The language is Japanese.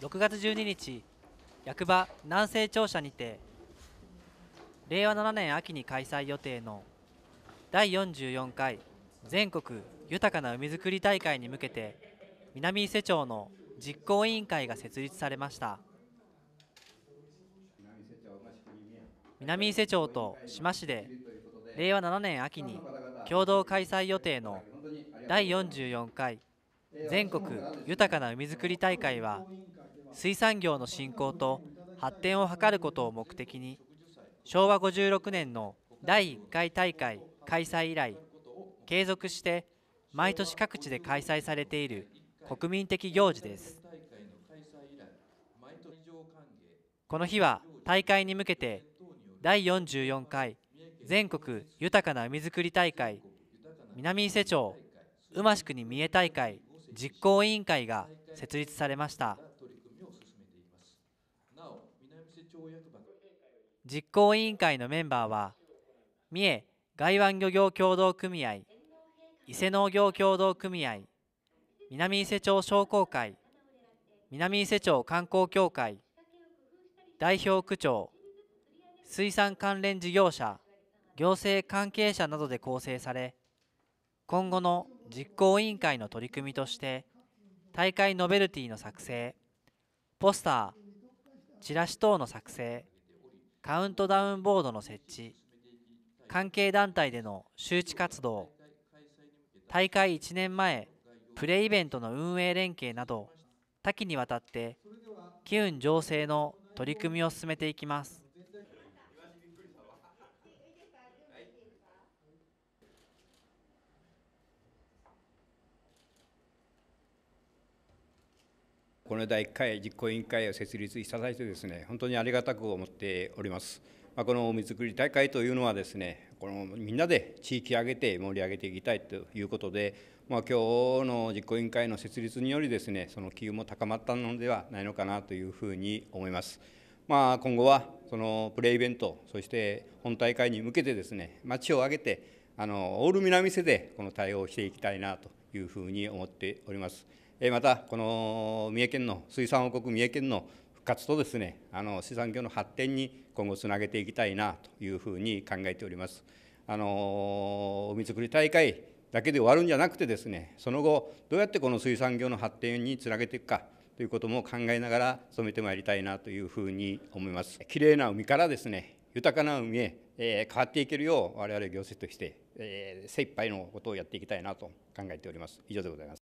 6月12日役場南西庁舎にて令和7年秋に開催予定の第44回全国豊かな海づくり大会に向けて南伊勢町の実行委員会が設立されました南伊勢町と志摩市で令和7年秋に共同開催予定の第44回全国豊かな海づくり大会は水産業の振興と発展を図ることを目的に昭和56年の第1回大会開催以来継続して毎年各地で開催されている国民的行事ですこの日は大会に向けて第44回全国豊かな海づくり大会南伊勢町馬宿に三重大会実行委員会が設立されました。実行委員会のメンバーは三重外湾漁業協同組合伊勢農業協同組合南伊勢町商工会南伊勢町観光協会代表区長水産関連事業者行政関係者などで構成され今後の実行委員会の取り組みとして大会ノベルティの作成ポスターチラシ等の作成カウントダウンボードの設置関係団体での周知活動大会1年前プレイベントの運営連携など多岐にわたって機運醸成の取り組みを進めていきますこの第1回実行委員会を設立いただいてですね、本当にありがたく思っております。まあ、この海づくり大会というのはですね、このみんなで地域挙げて盛り上げていきたいということで、まあ、今日の実行委員会の設立によりですね、その機運も高まったのではないのかなというふうに思います。まあ、今後はそのプレイベント、そして本大会に向けてですね、町を挙げて、あのオール南瀬でこの対応をしていきたいなというふうに思っております。またこの三重県の水産王国三重県の復活とですねあの水産業の発展に今後つなげていきたいなというふうに考えております。あの海づくり大会だけで終わるんじゃなくてですねその後どうやってこの水産業の発展につなげていくかということも考えながら努めてまいりたいなというふうに思います綺麗な海からですね豊かな海へ、え変わっていけるよう我々行政として、えー、精一杯のことをやっていきたいなと考えております以上でございます